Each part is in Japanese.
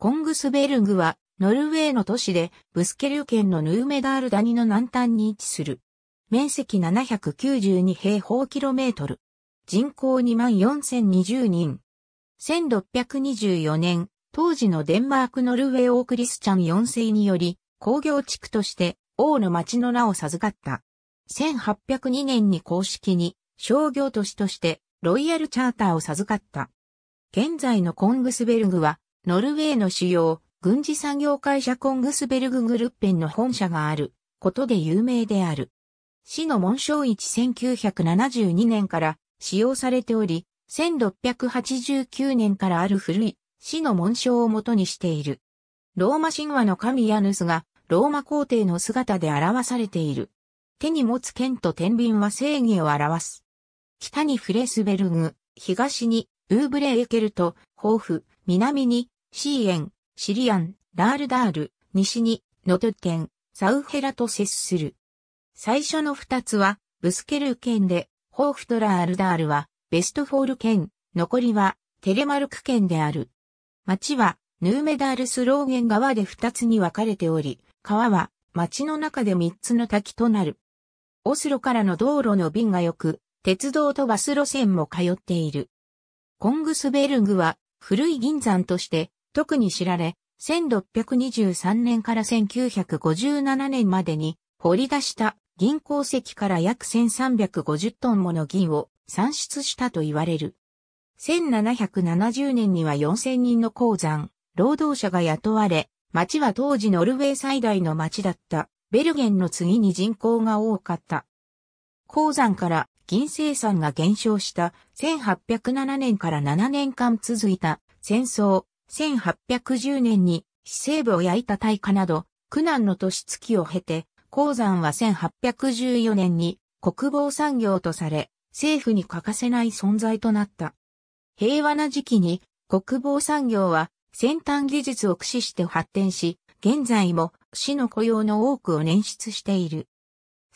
コングスベルグは、ノルウェーの都市で、ブスケリュ県のヌーメダール谷の南端に位置する。面積792平方キロメートル。人口24,020人。1624年、当時のデンマークノルウェー王クリスチャン4世により、工業地区として王の町の名を授かった。1802年に公式に商業都市としてロイヤルチャーターを授かった。現在のコングスベルグはノルウェーの主要、軍事産業会社コングスベルググルッペンの本社がある、ことで有名である。市の紋章1972年から使用されており、1689年からある古い市の紋章を元にしている。ローマ神話の神ヤヌスがローマ皇帝の姿で表されている。手に持つ剣と天秤は正義を表す。北にフレスベルグ、東にウーブレーケルト、豊富、南にシーエン、シリアン、ラールダール、西に、ノトゥ県、サウヘラと接する。最初の二つは、ブスケル県で、ホーフトラールダールは、ベストフォール県、残りは、テレマルク県である。町は、ヌーメダールスローゲン川で二つに分かれており、川は、町の中で三つの滝となる。オスロからの道路の便が良く、鉄道とバス路線も通っている。コングスベルグは、古い銀山として、特に知られ、1623年から1957年までに掘り出した銀鉱石から約1350トンもの銀を産出したと言われる。1770年には4000人の鉱山、労働者が雇われ、町は当時ノルウェー最大の町だったベルゲンの次に人口が多かった。鉱山から銀生産が減少した1807年から7年間続いた戦争、1810年に西部を焼いた大火など、苦難の年月を経て、鉱山は1814年に国防産業とされ、政府に欠かせない存在となった。平和な時期に国防産業は先端技術を駆使して発展し、現在も市の雇用の多くを捻出している。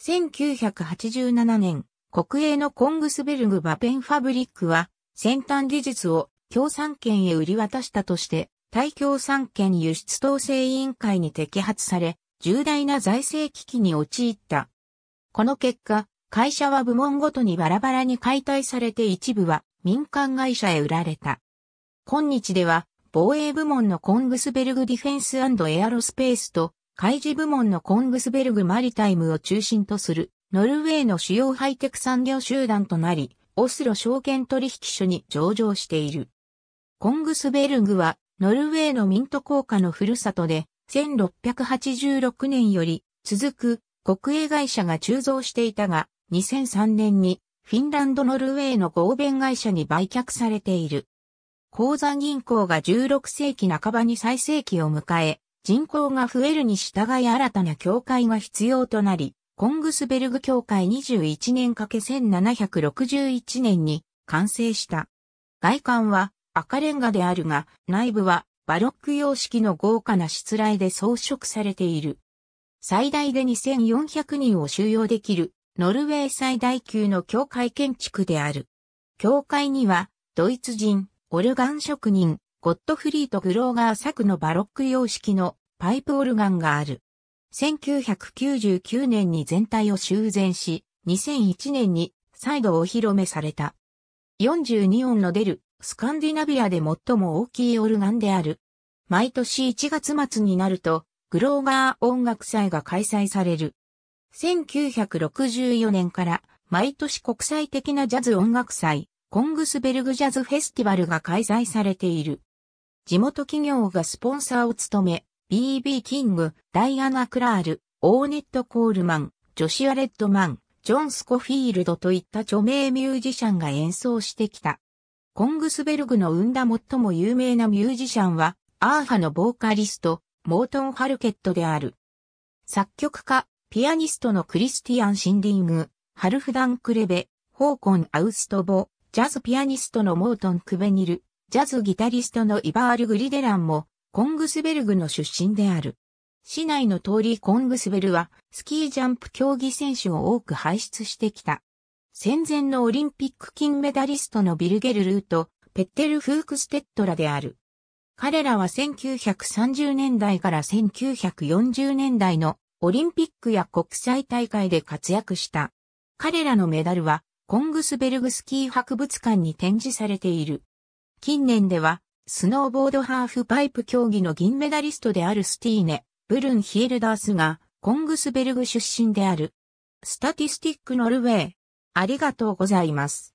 1987年、国営のコングスベルグ・バペンファブリックは先端技術を共産権へ売り渡したとして、対共産権輸出統制委員会に摘発され、重大な財政危機に陥った。この結果、会社は部門ごとにバラバラに解体されて一部は民間会社へ売られた。今日では、防衛部門のコングスベルグディフェンスエアロスペースと、開示部門のコングスベルグマリタイムを中心とする、ノルウェーの主要ハイテク産業集団となり、オスロ証券取引所に上場している。コングスベルグは、ノルウェーのミント効果のふるさとで、1686年より続く国営会社が鋳造していたが、2003年にフィンランドノルウェーの合弁会社に売却されている。鉱山銀行が16世紀半ばに最盛期を迎え、人口が増えるに従い新たな教会が必要となり、コングスベルグ教会21年かけ1761年に完成した。外観は赤レンガであるが、内部はバロック様式の豪華なしつらで装飾されている。最大で2400人を収容できる、ノルウェー最大級の教会建築である。教会には、ドイツ人、オルガン職人、ゴットフリート・グローガー作のバロック様式のパイプオルガンがある。1999年に全体を修繕し、2001年に再度お披露目された。42音の出るスカンディナビアで最も大きいオルガンである。毎年1月末になると、グローガー音楽祭が開催される。1964年から毎年国際的なジャズ音楽祭、コングスベルグジャズフェスティバルが開催されている。地元企業がスポンサーを務め、BB キング、ダイアナ・クラール、オーネット・コールマン、ジョシュア・レッドマン、ジョン・スコフィールドといった著名ミュージシャンが演奏してきた。コングスベルグの生んだ最も有名なミュージシャンは、アーファのボーカリスト、モートン・ハルケットである。作曲家、ピアニストのクリスティアン・シンディング、ハルフダン・クレベ、ホーコン・アウストボ、ジャズピアニストのモートン・クベニル、ジャズギタリストのイバール・グリデランも、コングスベルグの出身である。市内の通りコングスベルは、スキージャンプ競技選手を多く輩出してきた。戦前のオリンピック金メダリストのビルゲルルーとペッテル・フークステッドラである。彼らは1930年代から1940年代のオリンピックや国際大会で活躍した。彼らのメダルはコングスベルグスキー博物館に展示されている。近年ではスノーボードハーフパイプ競技の銀メダリストであるスティーネ、ブルン・ヒエルダースがコングスベルグ出身である。スタティスティック・ノルウェー、ありがとうございます。